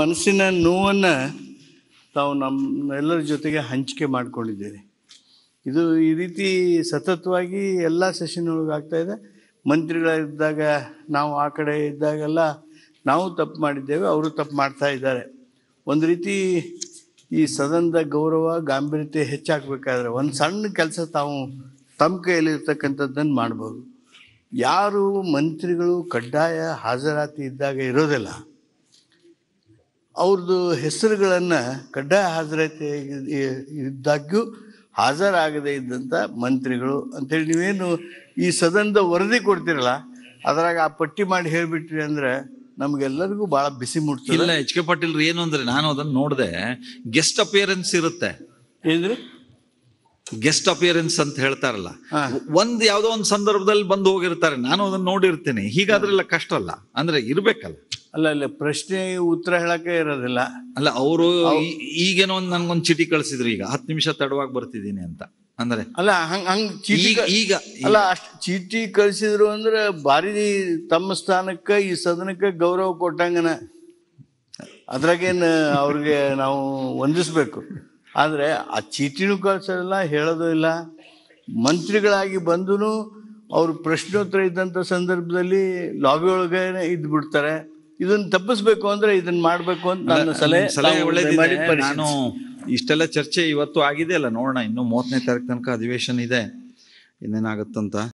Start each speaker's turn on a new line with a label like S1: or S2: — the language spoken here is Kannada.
S1: ಮನಸ್ಸಿನ ನೋವನ್ನು ತಾವು ನಮ್ಮ ಎಲ್ಲರ ಜೊತೆಗೆ ಹಂಚಿಕೆ ಮಾಡ್ಕೊಂಡಿದ್ದೀರಿ ಇದು ಈ ರೀತಿ ಸತತವಾಗಿ ಎಲ್ಲ ಸೆಷನ್ ಒಳಗೆ ಆಗ್ತಾಯಿದೆ ಮಂತ್ರಿಗಳಿದ್ದಾಗ ನಾವು ಆ ಕಡೆ ಇದ್ದಾಗೆಲ್ಲ ನಾವು ತಪ್ಪು ಮಾಡಿದ್ದೇವೆ ಅವರು ತಪ್ಪು ಮಾಡ್ತಾ ಇದ್ದಾರೆ ಒಂದು ರೀತಿ ಈ ಸದನದ ಗೌರವ ಗಾಂಭೀರ್ಯತೆ ಹೆಚ್ಚಾಗಬೇಕಾದ್ರೆ ಒಂದು ಸಣ್ಣ ಕೆಲಸ ತಾವು ತಮ್ಮ ಕೈಯಲ್ಲಿರ್ತಕ್ಕಂಥದ್ದನ್ನು ಮಾಡ್ಬೋದು ಯಾರು ಮಂತ್ರಿಗಳು ಕಡ್ಡಾಯ ಹಾಜರಾತಿ ಇದ್ದಾಗ ಇರೋದಿಲ್ಲ ಅವ್ರದ್ದು ಹೆಸರುಗಳನ್ನು ಕಡ್ಡಾಯ ಹಾಜರಾತಿ ಇದ್ದಾಗ್ಯೂ ಹಾಜರಾಗದೇ ಇದ್ದಂಥ ಮಂತ್ರಿಗಳು ಅಂಥೇಳಿ ನೀವೇನು ಈ ಸದನದ ವರದಿ ಕೊಡ್ತಿರಲ್ಲ ಅದ್ರಾಗ ಆ ಪಟ್ಟಿ ಮಾಡಿ ಹೇಳ್ಬಿಟ್ರಿ ಅಂದ್ರೆ ನಮ್ಗೆಲ್ಲರಿಗೂ ಬಹಳ ಬಿಸಿ ಮುಟ್ತಿಲ್ಲ ಇಲ್ಲ
S2: ಎಚ್ ಕೆ ಪಾಟೀಲ್ ಏನು ಅಂದ್ರೆ ನಾನು ಅದನ್ನ ನೋಡಿದೆ ಗೆಸ್ಟ್ ಅಪಿಯರೆನ್ಸ್ ಇರುತ್ತೆ ಏನ್ರಿ ಗೆಸ್ಟ್ ಅಪಿಯರೆನ್ಸ್ ಅಂತ ಹೇಳ್ತಾರಲ್ಲ ಒಂದ್ ಯಾವ್ದೋ ಒಂದ್ ಸಂದರ್ಭದಲ್ಲಿ ಬಂದು ಹೋಗಿರ್ತಾರೆ ನಾನು ಅದನ್ನ ನೋಡಿರ್ತೇನೆ ಹೀಗಾದ್ರೆಲ್ಲ ಕಷ್ಟ ಅಲ್ಲ ಅಂದ್ರೆ ಇರ್ಬೇಕಲ್ಲ ಅಲ್ಲ ಇಲ್ಲ ಪ್ರಶ್ನೆ ಉತ್ತರ ಹೇಳಕ್ಕೆ ಇರೋದಿಲ್ಲ ಅಲ್ಲ ಅವರು ಈಗೇನೋ ಒಂದು ನನ್ಗೊಂದು ಚಿಟಿ ಕಳ್ಸಿದ್ರು ಈಗ ಹತ್ತು ನಿಮಿಷ ತಡವಾಗಿ ಬರ್ತಿದ್ದೀನಿ ಅಂತ ಅಂದ್ರೆ ಅಲ್ಲ ಹಂಗ ಹಂಗ ಚೀಟಿ ಈಗ ಅಲ್ಲ
S1: ಅಷ್ಟು ಚೀಟಿ ಕಳ್ಸಿದ್ರು ಅಂದ್ರೆ ಬಾರಿ ತಮ್ಮ ಸ್ಥಾನಕ್ಕೆ ಈ ಸದನಕ್ಕೆ ಗೌರವ ಕೊಟ್ಟಂಗನ ಅದ್ರಾಗೇನು ಅವ್ರಿಗೆ ನಾವು ವಂದಿಸ್ಬೇಕು ಆದರೆ ಆ ಚೀಟಿನೂ ಕಳ್ಸೋದಿಲ್ಲ ಹೇಳೋದು ಇಲ್ಲ ಮಂತ್ರಿಗಳಾಗಿ ಬಂದೂ ಅವರು ಪ್ರಶ್ನೋತ್ತರ ಇದ್ದಂಥ ಸಂದರ್ಭದಲ್ಲಿ ಲಾಬಿ ಒಳಗೇನೆ ಬಿಡ್ತಾರೆ ಇದನ್ನ ತಪ್ಪಿಸ್ಬೇಕು ಅಂದ್ರೆ ಇದನ್ನ ಮಾಡ್ಬೇಕು ಅಂತ ನನ್ನ ಸಲಹೆ ಸಲಹೆ ನಾನು
S2: ಇಷ್ಟೆಲ್ಲ ಚರ್ಚೆ ಇವತ್ತು ಆಗಿದೆ ಅಲ್ಲ ನೋಡೋಣ ಇನ್ನು ಮೂವತ್ತನೇ ತಾರೀಕು ತನಕ ಅಧಿವೇಶನ ಇದೆ ಇನ್ನೇನಾಗುತ್ತಂತ